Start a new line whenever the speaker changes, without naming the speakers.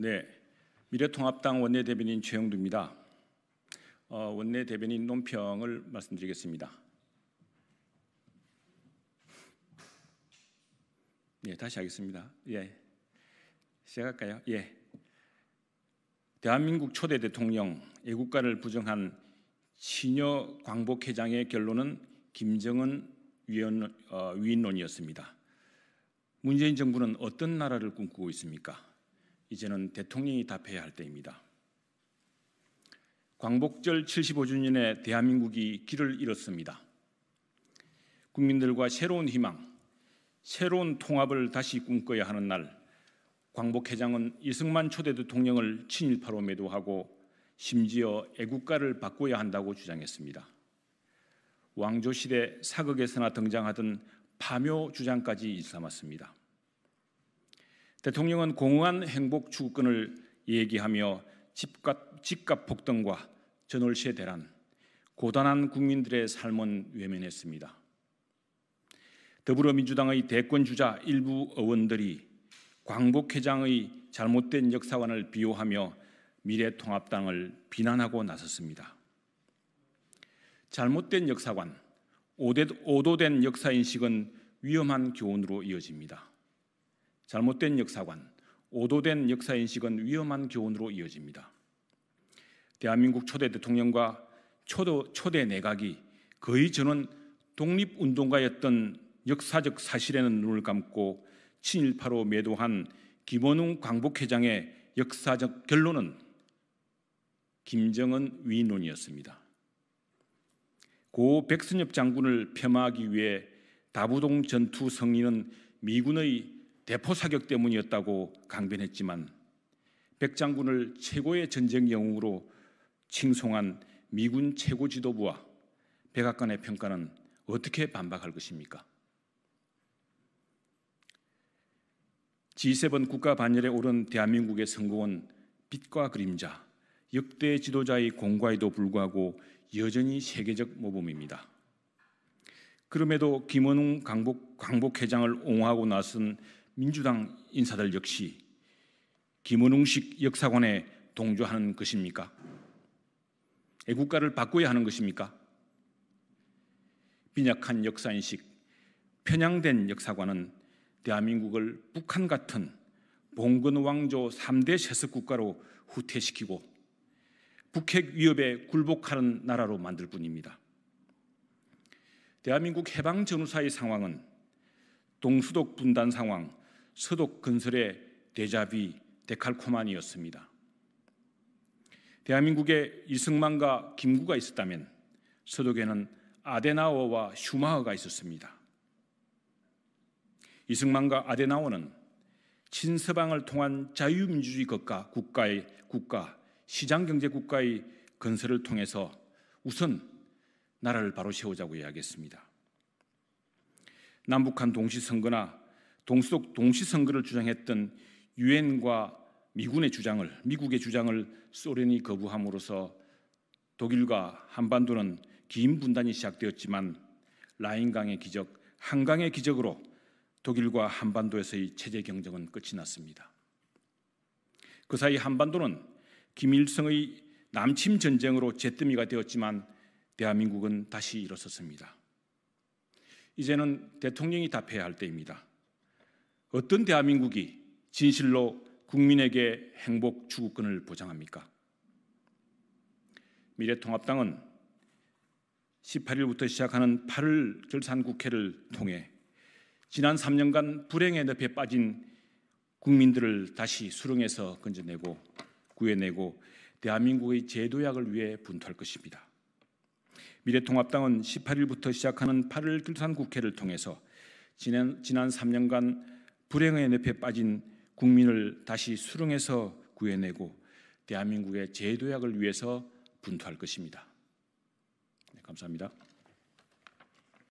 네, 미래통합당 원내대변인 최영두입니다. 어, 원내대변인 논평을 말씀드리겠습니다. 예, 다시 하겠습니다. 예, 시작할까요? 예. 대한민국 초대 대통령 애국가를 부정한 신여 광복 회장의 결론은 김정은 위원, 어, 위인론이었습니다. 문재인 정부는 어떤 나라를 꿈꾸고 있습니까? 이제는 대통령이 답해야 할 때입니다. 광복절 75주년에 대한민국이 길을 잃었습니다. 국민들과 새로운 희망, 새로운 통합을 다시 꿈꿔야 하는 날, 광복회장은 이승만 초대 대통령을 친일파로 매도하고 심지어 애국가를 바꿔야 한다고 주장했습니다. 왕조시대 사극에서나 등장하던 파묘 주장까지 일삼았습니다. 대통령은 공허한 행복 추구권을 얘기하며 집값, 집값 폭등과 전월세 대란, 고단한 국민들의 삶은 외면했습니다. 더불어민주당의 대권 주자 일부 의원들이 광복 회장의 잘못된 역사관을 비호하며 미래통합당을 비난하고 나섰습니다. 잘못된 역사관, 오도된 역사인식은 위험한 교훈으로 이어집니다. 잘못된 역사관, 오도된 역사 인식은 위험한 교훈으로 이어집니다. 대한민국 초대 대통령과 초도, 초대 내각이 거의 저는 독립운동가였던 역사적 사실에는 눈을 감고 친일파로 매도한 김원웅 광복회장의 역사적 결론은 김정은 위논이었습니다. 고 백선엽 장군을 폄하하기 위해 다부동 전투 성리는 미군의 대포 사격 때문이었다고 강변했지만 백장군을 최고의 전쟁 영웅으로 칭송한 미군 최고 지도부와 백악관의 평가는 어떻게 반박할 것입니까? G7 국가 반열에 오른 대한민국의 성공은 빛과 그림자, 역대 지도자의 공과에도 불구하고 여전히 세계적 모범입니다. 그럼에도 김원웅 강복, 강복회장을 옹호하고 나선 민주당 인사들 역시 김은웅식 역사관에 동조하는 것입니까? 애국가를 바꿔야 하는 것입니까? 빈약한 역사인식, 편향된 역사관은 대한민국을 북한 같은 봉건 왕조 3대 세습 국가로 후퇴시키고 북핵 위협에 굴복하는 나라로 만들 뿐입니다. 대한민국 해방 전후사의 상황은 동수독 분단 상황, 서독 건설의 대자비 데칼코만이었습니다. 대한민국에 이승만과 김구가 있었다면 서독에는 아데나워와 슈마허가 있었습니다. 이승만과 아데나워는 친서방을 통한 자유민주주의 국가, 국가의 국가, 시장경제 국가의 건설을 통해서 우선 나라를 바로 세우자고 이야기했습니다. 남북한 동시 선거나 동속 동시 선거를 주장했던 유엔과 미군의 주장을 미국의 주장을 소련이 거부함으로써 독일과 한반도는 긴 분단이 시작되었지만 라인강의 기적, 한강의 기적으로 독일과 한반도에서의 체제 경쟁은 끝이 났습니다. 그 사이 한반도는 김일성의 남침 전쟁으로 잿더미가 되었지만 대한민국은 다시 일어섰습니다. 이제는 대통령이 답해야 할 때입니다. 어떤 대한민국이 진실로 국민에게 행복 추구권을 보장합니까? 미래통합당은 18일부터 시작하는 8일 결산 국회를 통해 지난 3년간 불행의 늪에 빠진 국민들을 다시 수렁에서 건져내고 구해내고 대한민국의 재도약을 위해 분투할 것입니다. 미래통합당은 18일부터 시작하는 8일 결산 국회를 통해서 지난, 지난 3년간 불행의 늪에 빠진 국민을 다시 수렁에서 구해내고 대한민국의 제도약을 위해서 분투할 것입니다. 네, 감사합니다.